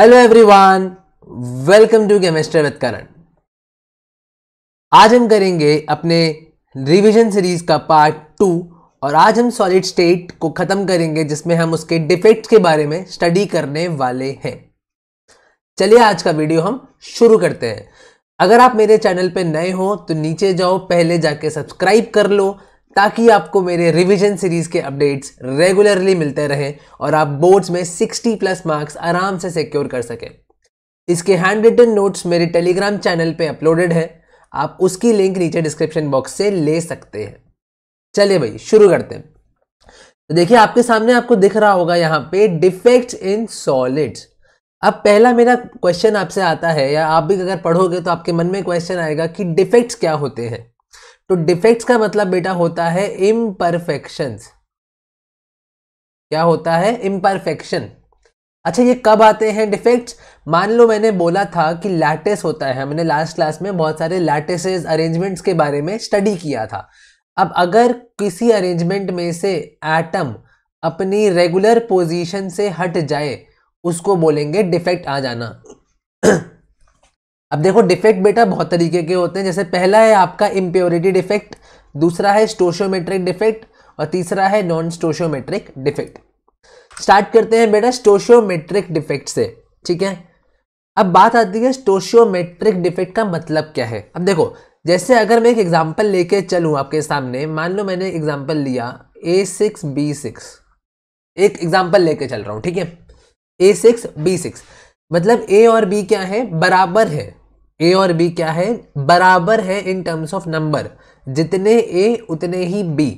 hello everyone welcome to chemistry with Karan आज हम करेंगे अपने रिवीजन सीरीज का पार्ट टू और आज हम सॉलिड स्टेट को ख़त्म करेंगे जिसमें हम उसके डिफेक्ट्स के बारे में स्टडी करने वाले हैं चलिए आज का वीडियो हम शुरू करते हैं अगर आप मेरे चैनल पर नए हो तो नीचे जाओ पहले जाके सब्सक्राइब कर लो ताकि आपको मेरे रिवीजन सीरीज़ के अपडेट्स रेगुलरली मिलते रहे और आप बोर्ड्स में 60 प्लस मार्क्स आराम से सिक्योर कर सकें इसके हैंड रिटन नोट्स मेरे टेलीग्राम चैनल पे अपलोडेड है आप उसकी लिंक नीचे डिस्क्रिप्शन बॉक्स से ले सकते हैं चलिए भाई शुरू करते हैं तो देखिए आपके सामने आपको दिख रहा होगा यहाँ पे डिफेक्ट इन सॉलिड्स अब पहला मेरा क्वेश्चन आपसे आता है या आप भी अगर पढ़ोगे तो आपके मन में क्वेश्चन आएगा कि डिफेक्ट्स क्या होते हैं तो डिफेक्ट्स का मतलब बेटा होता है इम्परफेक्शंस क्या होता है इम्परफेक्शन अच्छा ये कब आते हैं डिफेक्ट्स मान लो मैंने बोला था कि लैटेस होता है हमने लास्ट क्लास में बहुत सारे लैटेसेस अरेंजमेंट्स के बारे में स्टडी किया था अब अगर किसी अरेंजमेंट में से एटम अपनी रेगुलर पोजीशन से हट जाए उसको बोलेंगे डिफेक्ट आ जाना अब देखो डिफेक्ट बेटा बहुत तरीके के होते हैं जैसे पहला है आपका इम्प्योरिटी डिफेक्ट दूसरा है स्टोशोमेट्रिक डिफेक्ट और तीसरा है नॉन स्टोशोमेट्रिक डिफेक्ट स्टार्ट करते हैं बेटा स्टोशोमेट्रिक डिफेक्ट से ठीक है अब बात आती है स्टोशोमेट्रिक डिफेक्ट का मतलब क्या है अब देखो जैसे अगर मैं एक एग्जाम्पल लेके चलूँ आपके सामने मान लो मैंने एग्जाम्पल लिया ए सिक्स बी सिक्स एक एग्जाम्पल लेके चल रहा हूँ ठीक है ए सिक्स बी सिक्स मतलब ए और बी क्या है बराबर है ए और बी क्या है बराबर है इन टर्म्स ऑफ नंबर जितने ए उतने ही बी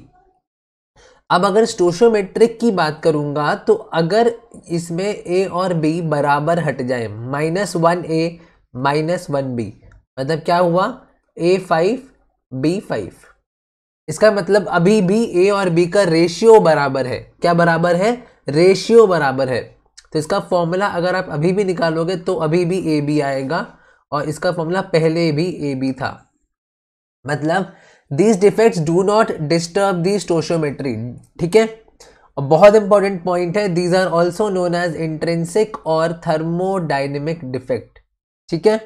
अब अगर स्टोशोमेट्रिक की बात करूंगा तो अगर इसमें ए और बी बराबर हट जाए minus one A minus one B मतलब क्या हुआ ए फाइव बी फाइव इसका मतलब अभी भी ए और बी का रेशियो बराबर है क्या बराबर है रेशियो बराबर है तो इसका फॉर्मूला अगर आप अभी भी निकालोगे तो अभी भी ए बी आएगा और इसका फॉर्मूला पहले भी ए बी था मतलब these defects do not disturb the stoichiometry ठीक है और बहुत इंपॉर्टेंट पॉइंट है these are also known as intrinsic और थर्मोडाइनमिक डिफेक्ट ठीक है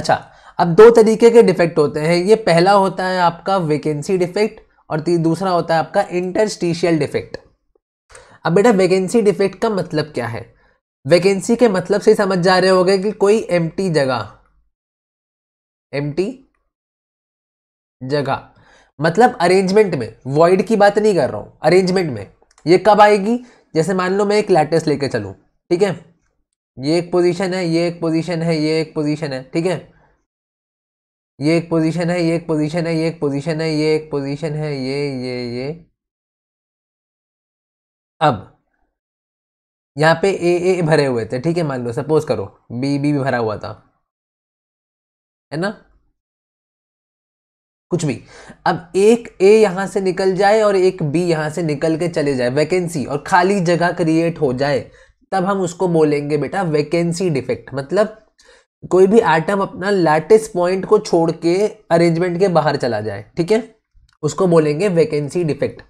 अच्छा अब दो तरीके के डिफेक्ट होते हैं ये पहला होता है आपका वेकेंसी डिफेक्ट और दूसरा होता है आपका इंटरस्टिशियल डिफेक्ट अब बेटा वैकेंसी डिफेक्ट का मतलब क्या है वैकेंसी के मतलब से समझ जा रहे होगे कि कोई एम्प्टी जगह एम्प्टी जगह मतलब अरेंजमेंट में वॉइड की बात नहीं कर रहा हूं अरेंजमेंट में ये कब आएगी जैसे मान लो मैं एक लैटेस लेके चलू ठीक है ये एक पोजीशन है ये एक पोजीशन है ये एक पोजीशन है ठीक है ये एक पोजीशन है ये एक पोजीशन है ये एक पोजीशन है ये एक पोजीशन है ये ये ये अब यहाँ पे ए ए भरे हुए थे ठीक है मान लो सपोज करो बी बी भी भरा हुआ था है ना कुछ भी अब एक ए यहां से निकल जाए और एक बी यहाँ से निकल के चले जाए वैकेंसी और खाली जगह क्रिएट हो जाए तब हम उसको बोलेंगे बेटा वैकेंसी डिफेक्ट मतलब कोई भी एटम अपना लैटेस्ट पॉइंट को छोड़ के अरेंजमेंट के बाहर चला जाए ठीक है उसको बोलेंगे वैकेंसी डिफेक्ट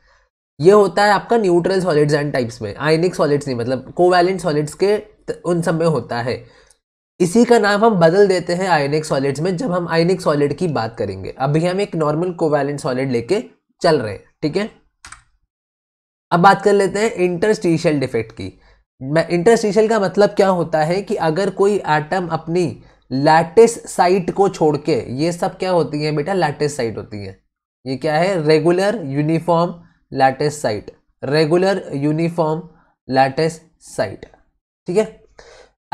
ये होता है आपका न्यूट्रल सॉलिड्स एंड टाइप्स में आयनिक सॉलिड्स नहीं मतलब कोवैलेंट सॉलिड्स के उन सब में होता है इसी का नाम हम बदल देते हैं आयोनिक सॉलिड्स में जब हम आयनिक सॉलिड की बात करेंगे अभी हम एक नॉर्मल कोवैलेंट सॉलिड लेके चल रहे हैं ठीक है अब बात कर लेते हैं इंटरस्टिशियल डिफेक्ट की मैं इंटरस्टिशियल का मतलब क्या होता है कि अगर कोई एटम अपनी लैटिस साइट को छोड़ के ये सब क्या होती है बेटा लैटिस साइट होती है ये क्या है regular uniform lattice site regular uniform lattice site ठीक है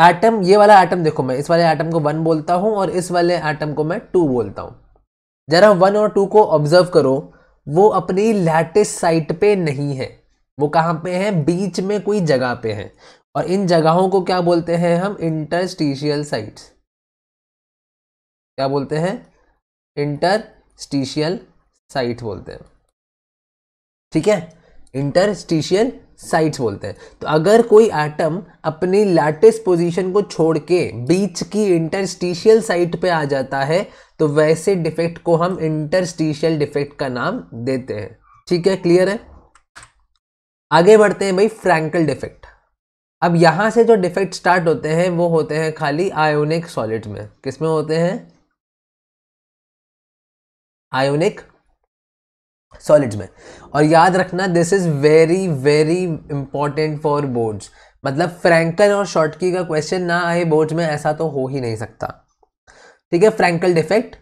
एटम ये वाला एटम देखो मैं इस वाले एटम को वन बोलता हूँ और इस वाले एटम को मैं टू बोलता हूँ जरा वन और टू को ऑब्जर्व करो वो अपनी लैटिस साइट पे नहीं है वो कहाँ पे है बीच में कोई जगह पे है और इन जगहों को क्या बोलते हैं हम इंटरस्टिशियल साइट्स क्या बोलते हैं इंटरस्टिशियल साइट बोलते हैं ठीक है इंटरस्टिशियल साइट्स बोलते हैं तो अगर कोई एटम अपनी लैटिस पोजीशन को छोड़ के बीच की इंटरस्टिशियल साइट पे आ जाता है तो वैसे डिफेक्ट को हम इंटरस्टिशियल डिफेक्ट का नाम देते हैं ठीक है क्लियर है आगे बढ़ते हैं भाई फ्रैंकल डिफेक्ट अब यहां से जो डिफेक्ट स्टार्ट होते हैं वो होते हैं खाली आयोनिक सॉलिड में किसमें होते हैं आयोनिक सॉलिड्स में और याद रखना this is very very important for boards मतलब फ्रैंकल और शॉर्टकी का क्वेश्चन ना आए बोर्ड्स में ऐसा तो हो ही नहीं सकता ठीक है Frenkel defect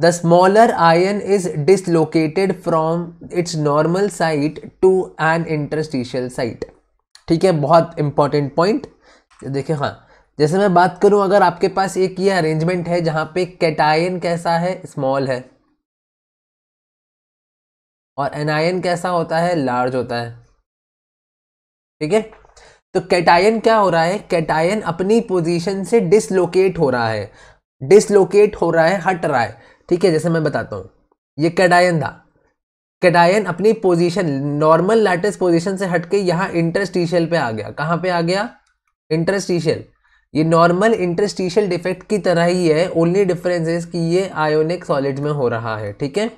the smaller ion is dislocated from its normal site to an interstitial site ठीक है बहुत इंपॉर्टेंट पॉइंट देखिए हाँ जैसे मैं बात करूं अगर आपके पास एक ये अरेंजमेंट है जहाँ पे कैटायन कैसा है स्मॉल है और एनायन कैसा होता है लार्ज होता है ठीक है तो कैटायन क्या हो रहा है कैटायन अपनी पोजीशन से डिसलोकेट हो रहा है डिसलोकेट हो रहा है हट रहा है ठीक है जैसे मैं बताता हूँ ये कैटायन था कैटायन अपनी पोजीशन नॉर्मल लैटिस पोजीशन से हटके यहाँ इंटरस्टिशियल पे आ गया कहाँ पे आ गया इंटरस्टिशियल ये नॉर्मल इंटरस्टिशियल डिफेक्ट की तरह ही है ओनली डिफरेंस इज कि ये आयोनिक सॉलिड में हो रहा है ठीक है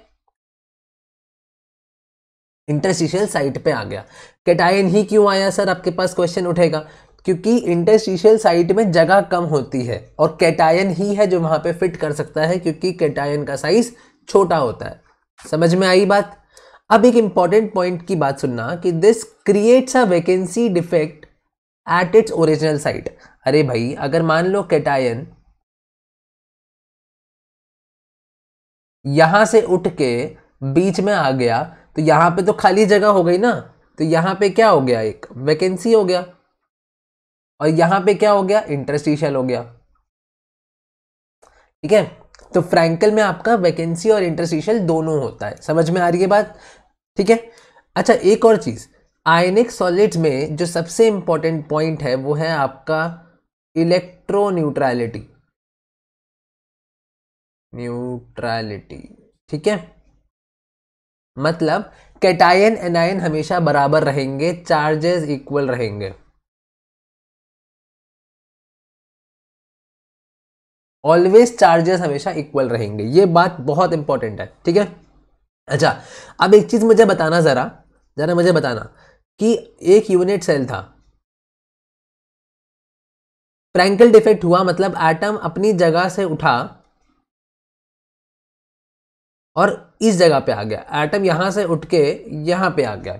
इंटरस्टिशियल साइट पे आ गया केटायन ही क्यों आया सर आपके पास क्वेश्चन उठेगा क्योंकि इंटरस्टिशियल साइट में जगह कम होती है और कैटायन ही है जो वहां पे फिट कर सकता है क्योंकि कैटायन का साइज छोटा होता है समझ में आई बात अब एक इंपॉर्टेंट पॉइंट की बात सुनना कि this creates a vacancy defect at its original site अरे भाई अगर मान लो कैटायन यहां से उठ के बीच में आ गया तो यहाँ पे तो खाली जगह हो गई ना तो यहाँ पे क्या हो गया एक वैकेंसी हो गया और यहाँ पे क्या हो गया इंटरस्टिशियल हो गया ठीक है तो फ्रैंकल में आपका वैकेंसी और इंटरस्टिशियल दोनों होता है समझ में आ रही है बात ठीक है अच्छा एक और चीज़ आयनिक सॉलिड्स में जो सबसे इम्पॉर्टेंट पॉइंट है वो है आपका न्यूट्रैलिटी न्यूट्रैलिटी ठीक है मतलब कैटायन एनायन हमेशा बराबर रहेंगे चार्जेस इक्वल रहेंगे ऑलवेज चार्जेस हमेशा इक्वल रहेंगे ये बात बहुत इंपॉर्टेंट है ठीक है अच्छा अब एक चीज़ मुझे बताना ज़रा ज़रा मुझे बताना कि एक यूनिट सेल था फ्रैंकल डिफेक्ट हुआ मतलब एटम अपनी जगह से उठा और इस जगह पे आ गया एटम यहाँ से उठ के यहाँ पे आ गया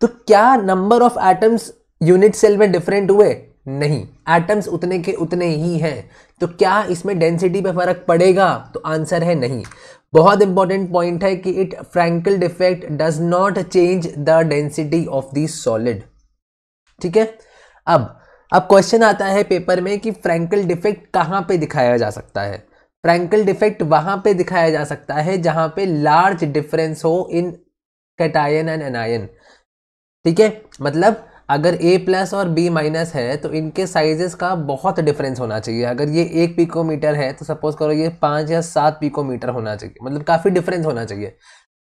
तो क्या number of atoms unit cell में डिफरेंट हुए नहीं एटम्स उतने के उतने ही हैं तो क्या इसमें डेंसिटी पे फर्क पड़ेगा तो आंसर है नहीं बहुत इंपॉर्टेंट पॉइंट है कि it Frenkel defect does not change the density of the solid ठीक है अब अब क्वेश्चन आता है पेपर में कि फ्रैंकल डिफेक्ट कहाँ पे दिखाया जा सकता है फ्रैंकल डिफेक्ट वहां पे दिखाया जा सकता है जहां पे लार्ज डिफरेंस हो इन कैटायन एंड एनायन ठीक है मतलब अगर ए प्लस और बी माइनस है तो इनके साइजेस का बहुत डिफरेंस होना चाहिए अगर ये एक पिकोमीटर है तो सपोज करो ये पाँच या सात पिकोमीटर होना चाहिए मतलब काफ़ी डिफरेंस होना चाहिए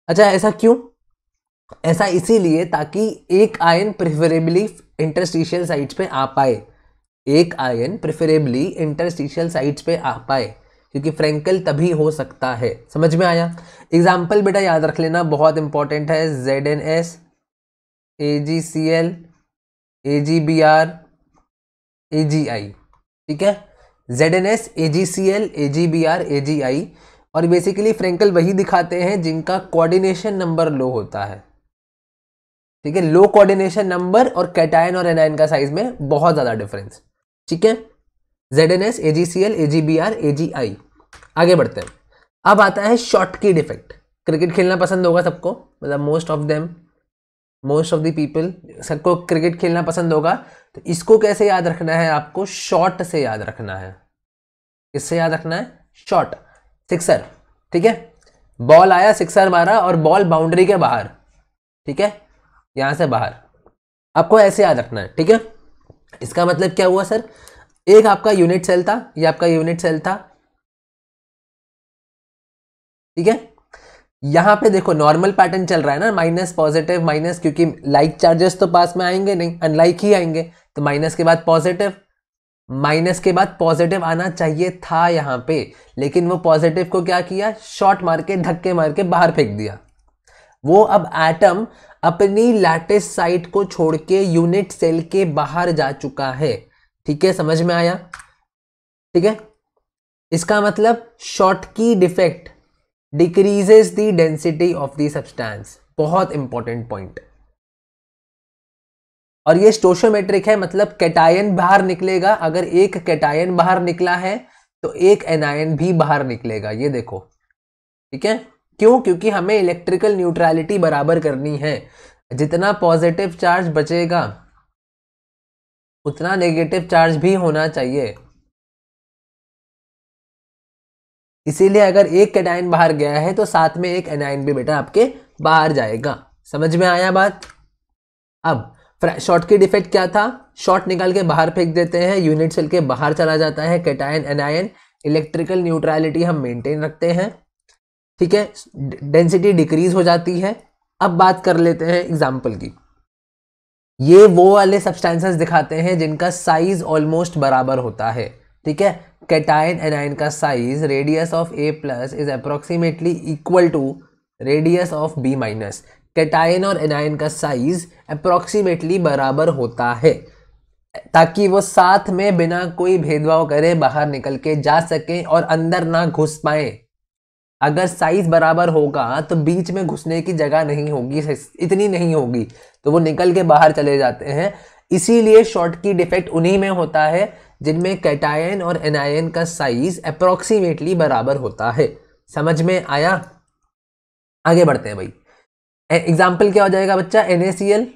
अच्छा ऐसा क्यों ऐसा इसीलिए ताकि एक आयन प्रिफरेबली इंटरस्टिशियल साइट्स पे आ पाए एक आयन प्रिफरेबली इंटरस्टिशियल साइट्स पे आ पाए क्योंकि फ्रेंकल तभी हो सकता है समझ में आया एग्जाम्पल बेटा याद रख लेना बहुत इंपॉर्टेंट है Z N S A G C L A G B R A G I ठीक है Z N S A G C L A G B R A G I और बेसिकली फ्रेंकल वही दिखाते हैं जिनका coordination number लो होता है ठीक है लो कोऑर्डिनेशन नंबर और कैटायन और एनाइन का साइज में बहुत ज़्यादा डिफरेंस ठीक है Z N S A G C L A G B R A G I आगे बढ़ते हैं अब आता है शॉर्ट की डिफेक्ट क्रिकेट खेलना पसंद होगा सबको मतलब most of them most of the people सबको क्रिकेट खेलना पसंद होगा तो इसको कैसे याद रखना है आपको शॉट से याद रखना है किससे याद रखना है शॉट सिक्सर ठीक है बॉल आया सिक्सर मारा और बॉल बाउंड्री के बाहर ठीक है यहां से बाहर आपको ऐसे याद रखना है ठीक है इसका मतलब क्या हुआ सर एक आपका यूनिट सेल था ये आपका यूनिट सेल था ठीक है यहां पे देखो नॉर्मल पैटर्न चल रहा है ना माइनस पॉजिटिव माइनस क्योंकि लाइक चार्जेस तो पास में आएंगे नहीं अनलाइक ही आएंगे तो माइनस के बाद पॉजिटिव माइनस के बाद पॉजिटिव आना चाहिए था यहां पे लेकिन वो पॉजिटिव को क्या किया शॉर्ट मार के धक्के मार के बाहर फेंक दिया वो अब एटम अपनी लैटिस साइट को छोड़ के यूनिट सेल के बाहर जा चुका है ठीक है समझ में आया ठीक है इसका मतलब Schottky defect decreases the density of the substance बहुत इंपॉर्टेंट पॉइंट और ये स्टोशोमेट्रिक है मतलब कैटायन बाहर निकलेगा अगर एक कैटायन बाहर निकला है तो एक एनायन भी बाहर निकलेगा ये देखो ठीक है क्यों क्योंकि हमें इलेक्ट्रिकल न्यूट्रलिटी बराबर करनी है जितना पॉजिटिव चार्ज बचेगा उतना नेगेटिव चार्ज भी होना चाहिए इसीलिए अगर एक कैडाइन बाहर गया है तो साथ में एक एनाइन भी बेटा आपके बाहर जाएगा समझ में आया बात अब शॉर्ट की डिफेक्ट क्या था शॉर्ट निकाल के बाहर फेंक देते हैं यूनिट सेल के बाहर चला जाता है कैटाइन एनायन इलेक्ट्रिकल न्यूट्रलिटी हम मेंटेन रखते हैं ठीक है डेंसिटी डिक्रीज हो जाती है अब बात कर लेते हैं एग्जाम्पल की ये वो वाले सब्सटेंसेस दिखाते हैं जिनका साइज ऑलमोस्ट बराबर होता है ठीक है कैटाइन एनाइन का size radius of A plus is approximately equal to radius of B minus cation और एनाइन का साइज अप्रोक्सीमेटली बराबर होता है ताकि वो साथ में बिना कोई भेदभाव करे बाहर निकल के जा सकें और अंदर ना घुस पाए अगर साइज बराबर होगा तो बीच में घुसने की जगह नहीं होगी इतनी नहीं होगी तो वो निकल के बाहर चले जाते हैं इसीलिए शॉर्ट की डिफेक्ट उन्हीं में होता है जिनमें कैटायन और एनायन का साइज अप्रोक्सीमेटली बराबर होता है समझ में आया आगे बढ़ते हैं भाई एग्जाम्पल क्या हो जाएगा बच्चा एन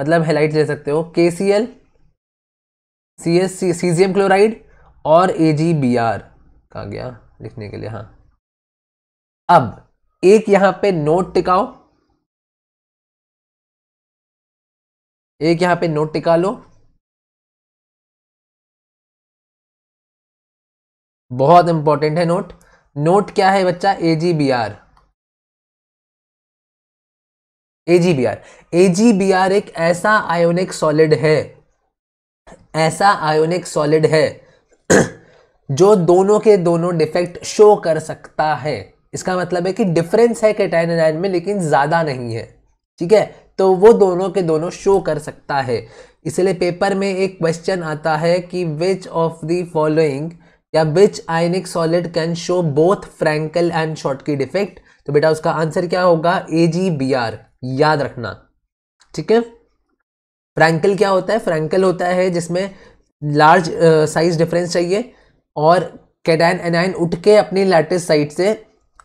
मतलब हेलाइट ले सकते हो K C L C S C caesium chloride और ए जी बी आर कहा गया लिखने के लिए हाँ अब एक यहां पे नोट टिकाओ एक यहां पे नोट टिका लो बहुत इंपॉर्टेंट है नोट नोट क्या है बच्चा एजीबीआर एजीबीआर एजीबीआर एक ऐसा आयोनिक सॉलिड है ऐसा आयोनिक सॉलिड है जो दोनों के दोनों डिफेक्ट शो कर सकता है इसका मतलब है कि डिफरेंस है कैटाइन एनाइन में लेकिन ज़्यादा नहीं है ठीक है तो वो दोनों के दोनों शो कर सकता है इसलिए पेपर में एक क्वेश्चन आता है कि विच ऑफ द फॉलोइंग या which ionic solid can show both Frenkel and Schottky defect तो बेटा उसका आंसर क्या होगा ए जी बी आर याद रखना ठीक है फ्रैंकल क्या होता है फ्रैंकल होता है जिसमें लार्ज साइज डिफरेंस चाहिए और कैटाइन एनाइन उठ के अपनी लैटिस साइड से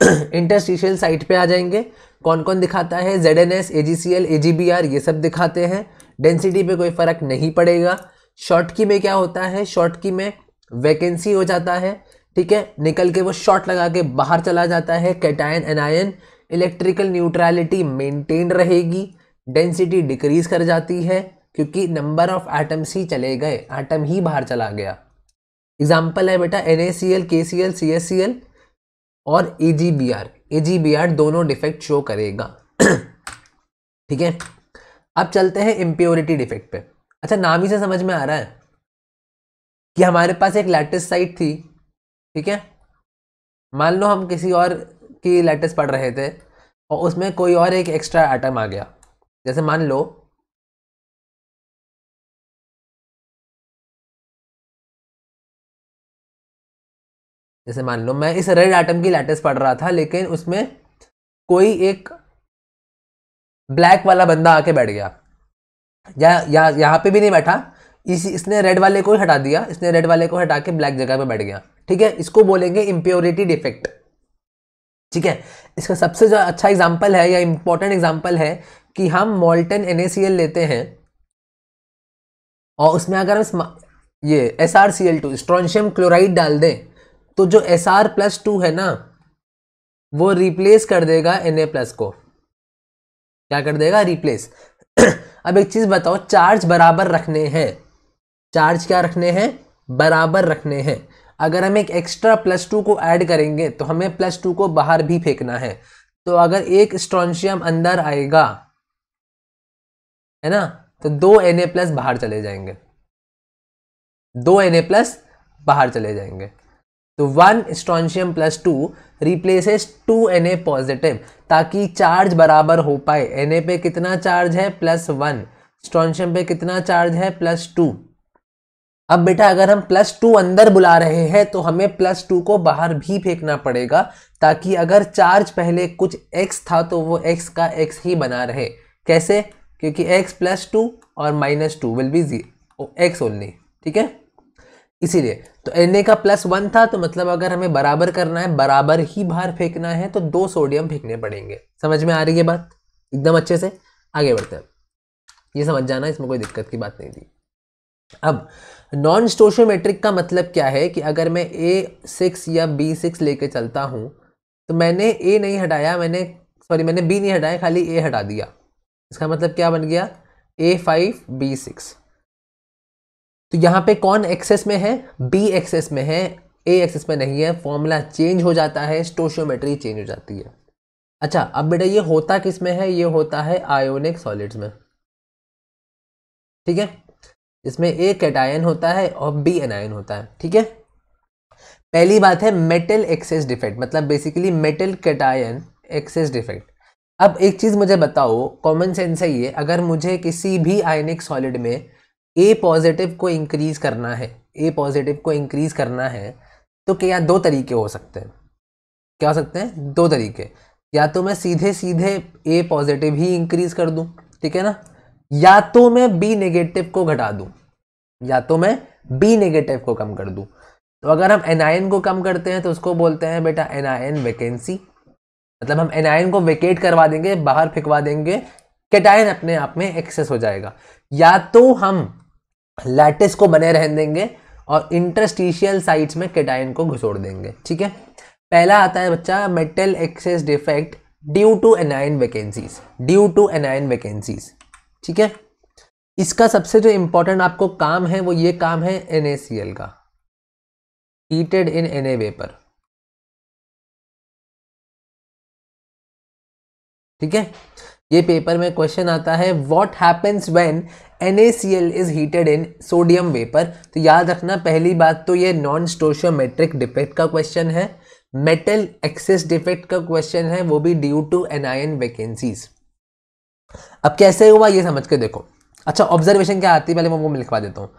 इंटरस्टिशियल साइट पे आ जाएंगे कौन कौन दिखाता है Z N S A G C L A G B R ये सब दिखाते हैं डेंसिटी पे कोई फ़र्क नहीं पड़ेगा शॉर्ट की में क्या होता है शॉर्ट की में वैकेंसी हो जाता है ठीक है निकल के वो शॉर्ट लगा के बाहर चला जाता है cation anion electrical neutrality maintain रहेगी डेंसिटी डिक्रीज कर जाती है क्योंकि नंबर ऑफ एटम्स ही चले गए एटम ही बाहर चला गया एग्जाम्पल है बेटा N A C L K C L C S C L और A G B R A G B R दोनों डिफेक्ट शो करेगा ठीक है अब चलते हैं इम्प्योरिटी डिफेक्ट पे अच्छा नाम ही से समझ में आ रहा है कि हमारे पास एक लैटिस साइट थी ठीक है मान लो हम किसी और की लैटिस पढ़ रहे थे और उसमें कोई और एक एक्स्ट्रा आइटम आ गया जैसे मान लो जैसे मान लो मैं इस रेड आइटम की लेटेस्ट पढ़ रहा था लेकिन उसमें कोई एक ब्लैक वाला बंदा आके बैठ गया या, या यहाँ पे भी नहीं बैठा इसी इसने रेड वाले को हटा दिया इसने रेड वाले को हटा के ब्लैक जगह पे बैठ गया ठीक है इसको बोलेंगे इम्प्योरिटी डिफेक्ट ठीक है इसका सबसे जो अच्छा एग्जाम्पल है या इम्पोर्टेंट एग्जाम्पल है कि हम मोल्टन एन लेते हैं और उसमें अगर हम ये S R C L two strontium chloride डाल दें तो जो एस आर प्लस टू है ना वो रिप्लेस कर देगा एन ए प्लस को क्या कर देगा रिप्लेस अब एक चीज़ बताओ चार्ज बराबर रखने हैं चार्ज क्या रखने हैं बराबर रखने हैं अगर हम एक एक्स्ट्रा प्लस टू को ऐड करेंगे तो हमें प्लस टू को बाहर भी फेंकना है तो अगर एक स्ट्रॉन्शियम अंदर आएगा है ना तो दो एन ए प्लस बाहर चले जाएंगे दो एन ए प्लस बाहर चले जाएंगे तो one strontium plus two replaces two N A positive ताकि चार्ज बराबर हो पाए एन ए पे कितना चार्ज है प्लस वन स्ट्रॉन्शियम पे कितना चार्ज है प्लस टू अब बेटा अगर हम प्लस टू अंदर बुला रहे हैं तो हमें प्लस टू को बाहर भी फेंकना पड़ेगा ताकि अगर चार्ज पहले कुछ एक्स था तो वो एक्स का एक्स ही बना रहे कैसे क्योंकि एक्स प्लस टू और minus two will be G X only ठीक है इसीलिए तो एन का प्लस वन था तो मतलब अगर हमें बराबर करना है बराबर ही बाहर फेंकना है तो दो सोडियम फेंकने पड़ेंगे समझ में आ रही है बात एकदम अच्छे से आगे बढ़ते हैं ये समझ जाना इसमें कोई दिक्कत की बात नहीं थी अब नॉन स्टोशोमेट्रिक का मतलब क्या है कि अगर मैं ए सिक्स या बी सिक्स लेके चलता हूँ तो मैंने ए नहीं हटाया मैंने सॉरी मैंने बी नहीं हटाया खाली ए हटा दिया इसका मतलब क्या बन गया ए फाइव बी सिक्स तो यहाँ पे कौन एक्सेस में है बी एक्सेस में है ए एक्सेस में नहीं है फॉर्मूला चेंज हो जाता है स्टोशियोमेट्री चेंज हो जाती है अच्छा अब बेटा ये होता किस में है ये होता है आयोनिक सॉलिड्स में ठीक है इसमें ए कैटायन होता है और बी एनायन होता है ठीक है पहली बात है मेटल एक्सेस डिफेक्ट मतलब basically metal cation excess defect अब एक चीज़ मुझे बताओ कॉमन सेंस है ये अगर मुझे किसी भी आयनिक सॉलिड में ए पॉजिटिव को इंक्रीज़ करना है ए पॉजिटिव को इंक्रीज़ करना है तो क्या दो तरीके हो सकते हैं क्या हो सकते हैं दो तरीके या तो मैं सीधे सीधे ए पॉजिटिव ही इंक्रीज़ कर दूँ ठीक है ना या तो मैं बी नेगेटिव को घटा दूँ या तो मैं बी नेगेटिव को कम कर दूँ तो अगर हम एन को कम करते हैं तो उसको बोलते हैं बेटा एन वैकेंसी मतलब हम एन को वेकेट करवा देंगे बाहर फेंकवा देंगे कैटायन अपने आप में एक्सेस हो जाएगा या तो हम लैटिस को बने रहने देंगे और इंटरस्टिशियल साइट्स में केटाइन को घुसोड़ देंगे ठीक है पहला आता है बच्चा metal excess defect due to anion vacancies due to anion vacancies ठीक है इसका सबसे जो इम्पोर्टेंट आपको काम है वो ये काम है एन का heated in N A vapour ठीक है ये पेपर में क्वेश्चन आता है what happens when N is heated in sodium vapour तो याद रखना पहली बात तो ये नॉन स्टोशियोमेट्रिक डिफेक्ट का क्वेश्चन है मेटल एक्सेस डिफेक्ट का क्वेश्चन है वो भी ड्यू टू एन वैकेंसीज अब कैसे हुआ ये समझ के देखो अच्छा ऑब्जर्वेशन क्या आती है पहले मैं वो लिखवा देता हूँ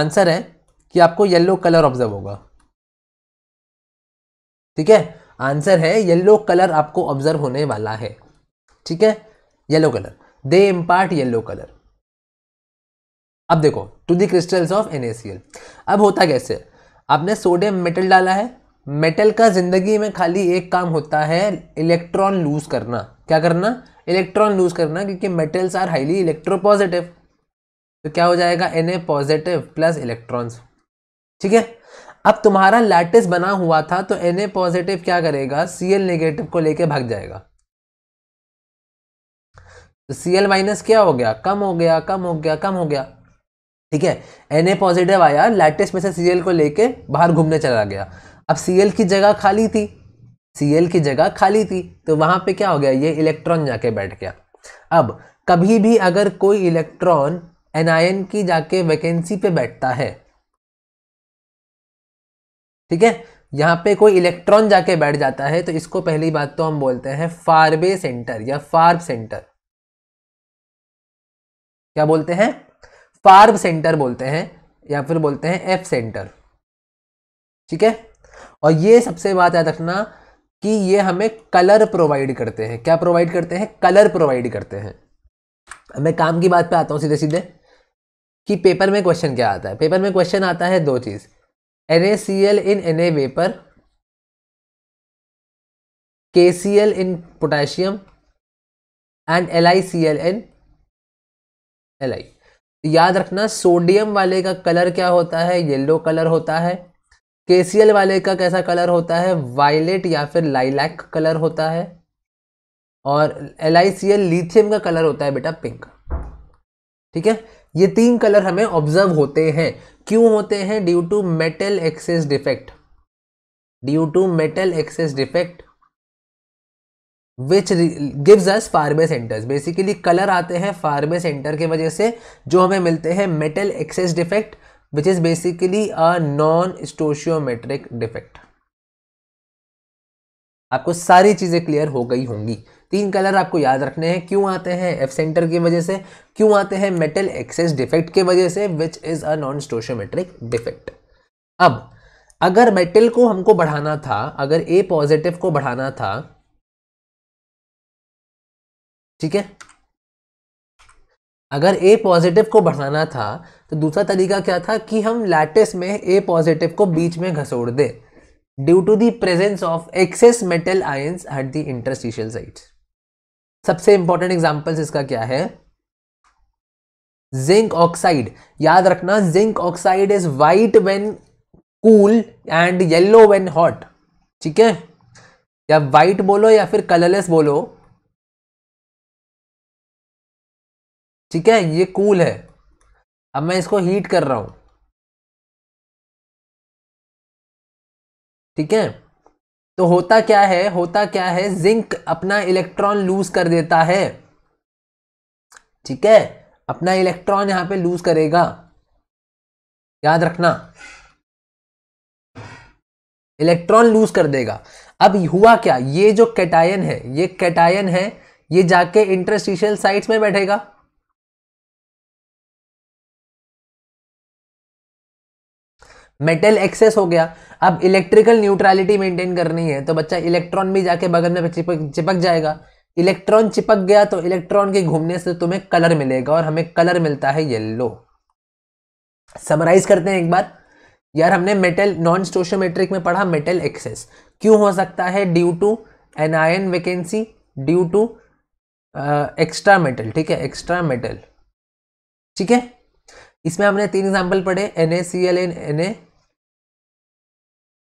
आंसर है कि आपको येल्लो कलर ऑब्जर्व होगा ठीक है आंसर है येल्लो कलर आपको ऑब्जर्व होने वाला है ठीक है yellow colour they impart yellow colour अब देखो to the crystals of N अब होता कैसे आपने सोडियम मेटल डाला है मेटल का ज़िंदगी में खाली एक काम होता है इलेक्ट्रॉन लूज करना क्या करना इलेक्ट्रॉन लूज करना क्योंकि मेटल्स आर हाईली इलेक्ट्रोपॉजिटिव तो क्या हो जाएगा N A positive plus electrons ठीक है अब तुम्हारा लैटिस बना हुआ था तो एन ए पॉजिटिव क्या करेगा सी नेगेटिव को लेके भाग जाएगा तो सी एल माइनस क्या हो गया कम हो गया कम हो गया कम हो गया ठीक है एन ए पॉजिटिव आया लैटेस्ट में से सी एल को लेके बाहर घूमने चला गया अब सी एल की जगह खाली थी सी एल की जगह खाली थी तो वहाँ पे क्या हो गया ये इलेक्ट्रॉन जाके बैठ गया अब कभी भी अगर कोई इलेक्ट्रॉन एनायन की जाके वैकेंसी पे बैठता है ठीक है यहाँ पे कोई इलेक्ट्रॉन जाके बैठ जाता है तो इसको पहली बात तो हम बोलते हैं फार्बे सेंटर या फार्ब सेंटर क्या बोलते हैं फार्ब सेंटर बोलते हैं या फिर बोलते हैं एफ सेंटर ठीक है और ये सबसे बात याद रखना कि ये हमें कलर प्रोवाइड करते हैं क्या प्रोवाइड करते हैं कलर प्रोवाइड करते हैं मैं काम की बात पे आता हूँ सीधे सीधे कि पेपर में क्वेश्चन क्या आता है पेपर में क्वेश्चन आता है दो चीज़ N A C L in N A vapour के C L in potassium and L I C L in L I तो याद रखना सोडियम वाले का कलर क्या होता है येलो कलर होता है केसीएल वाले का कैसा कलर होता है वायलेट या फिर लाइलैक कलर होता है और एल लिथियम का कलर होता है बेटा पिंक ठीक है ये तीन कलर हमें ऑब्जर्व होते हैं क्यों होते हैं due to metal excess defect due to metal excess defect which gives us फार्मे सेंटर्स बेसिकली कलर आते हैं फार्मे सेंटर की वजह से जो हमें मिलते हैं metal excess defect which is basically a non stoichiometric defect आपको सारी चीज़ें क्लियर हो गई होंगी तीन कलर आपको याद रखने हैं क्यों आते हैं एफ सेंटर की वजह से क्यों आते हैं मेटल एक्सेस डिफेक्ट की वजह से which is a non stoichiometric defect अब अगर मेटल को हमको बढ़ाना था अगर ए पॉजिटिव को बढ़ाना था ठीक है अगर ए पॉजिटिव को बढ़ाना था तो दूसरा तरीका क्या था कि हम लैटिस में ए पॉजिटिव को बीच में घसोड़ दें due to the presence of excess metal ions at the interstitial site सबसे इंपॉर्टेंट एग्जाम्पल्स इसका क्या है जिंक ऑक्साइड याद रखना zinc oxide is white when cool and yellow when hot ठीक है या वाइट बोलो या फिर कलरलेस बोलो ठीक है ये कूल है अब मैं इसको हीट कर रहा हूं ठीक है तो होता क्या है होता क्या है जिंक अपना इलेक्ट्रॉन लूज कर देता है ठीक है अपना इलेक्ट्रॉन यहां पे लूज करेगा याद रखना इलेक्ट्रॉन लूज कर देगा अब हुआ क्या ये जो कैटायन है ये कैटायन है ये जाके इंटरस्टिशियल साइट्स में बैठेगा मेटल एक्सेस हो गया अब इलेक्ट्रिकल न्यूट्रलिटी मेंटेन करनी है तो बच्चा इलेक्ट्रॉन भी जाके बगल में चिपक चिपक जाएगा इलेक्ट्रॉन चिपक गया तो इलेक्ट्रॉन के घूमने से तुम्हें कलर मिलेगा और हमें कलर मिलता है येल्लो समराइज करते हैं एक बार यार हमने मेटल नॉन स्टोशोमेट्रिक में पढ़ा मेटल एक्सेस क्यों हो सकता है due to anion vacancy due to extra metal ठीक है एक्स्ट्रा मेटल ठीक है इसमें हमने तीन एग्जाम्पल पढ़े N A C L N N A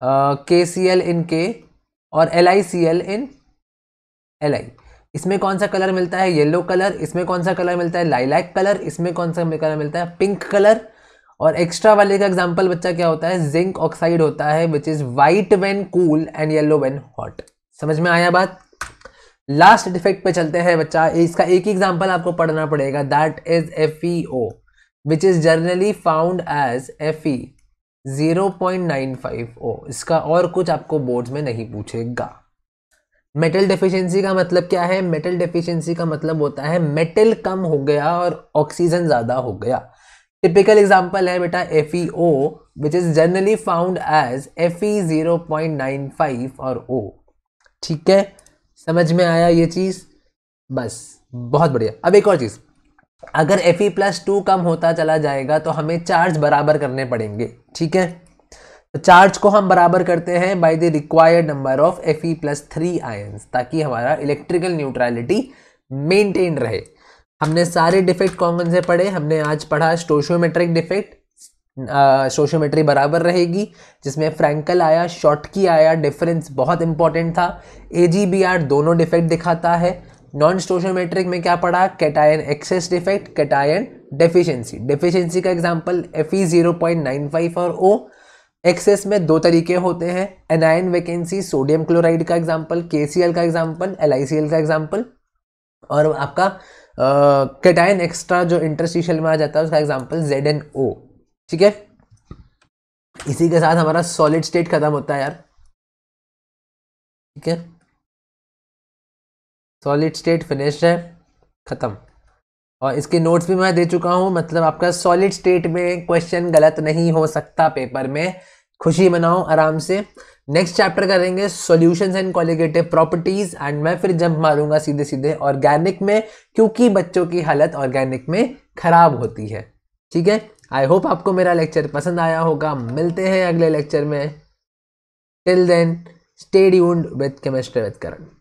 K C L in K और L I C L in L I इसमें कौन सा कलर मिलता है येलो कलर इसमें कौन सा कलर मिलता है लाइलैक कलर इसमें कौन सा कलर मिलता है पिंक कलर और एक्स्ट्रा वाले का एग्जाम्पल बच्चा क्या होता है जिंक ऑक्साइड होता है which is white when cool and yellow when hot समझ में आया बात लास्ट डिफेक्ट पे चलते हैं बच्चा इसका एक ही एग्जाम्पल आपको पढ़ना पड़ेगा that is F E O which is generally found as F E zero point nine five O इसका और कुछ आपको बोर्ड्स में नहीं पूछेगा मेटल डेफिशिएंसी का मतलब क्या है मेटल डेफिशिएंसी का मतलब होता है मेटल कम हो गया और ऑक्सीजन ज़्यादा हो गया टिपिकल एग्जाम्पल है बेटा F E O which is generally found as F E zero point nine five और ओ ठीक है समझ में आया ये चीज़ बस बहुत बढ़िया अब एक और चीज़ अगर एफ ई प्लस टू कम होता चला जाएगा तो हमें चार्ज बराबर करने पड़ेंगे ठीक है तो चार्ज को हम बराबर करते हैं by the required number of F E plus three ions ताकि हमारा इलेक्ट्रिकल न्यूट्रलिटी मेंटेन रहे हमने सारे डिफेक्ट कॉमन से पढ़े हमने आज पढ़ा स्टोशियोमेट्रिक डिफेक्ट सोशोमेट्री बराबर रहेगी जिसमें फ्रैंकल आया शॉर्टकी आया डिफरेंस बहुत इंपॉर्टेंट था ए दोनों डिफेक्ट दिखाता है नॉन स्टोशोमेट्रिक में क्या पड़ा cation excess defect cation deficiency deficiency का example F E zero point nine five और ओ एक्सेस में दो तरीके होते हैं एनायन वैकेंसी सोडियम क्लोराइड का एग्जांपल के का एग्जांपल एल का एग्जाम्पल और आपका कैटायन uh, एक्स्ट्रा जो इंटरस्टिशियल में आ जाता है उसका एग्जाम्पल जेड एन ओ ठीक है इसी के साथ हमारा सॉलिड स्टेट खत्म होता है यार ठीक है सॉलिड स्टेट फिनिश है ख़त्म और इसके नोट्स भी मैं दे चुका हूँ मतलब आपका सॉलिड स्टेट में क्वेश्चन गलत नहीं हो सकता पेपर में खुशी मनाओ आराम से नेक्स्ट चैप्टर करेंगे solutions and colligative properties and मैं फिर जंप मारूंगा सीधे सीधे ऑर्गेनिक में क्योंकि बच्चों की हालत ऑर्गेनिक में खराब होती है ठीक है आई होप आपको मेरा लेक्चर पसंद आया होगा मिलते हैं अगले लेक्चर में till then stay tuned with chemistry with current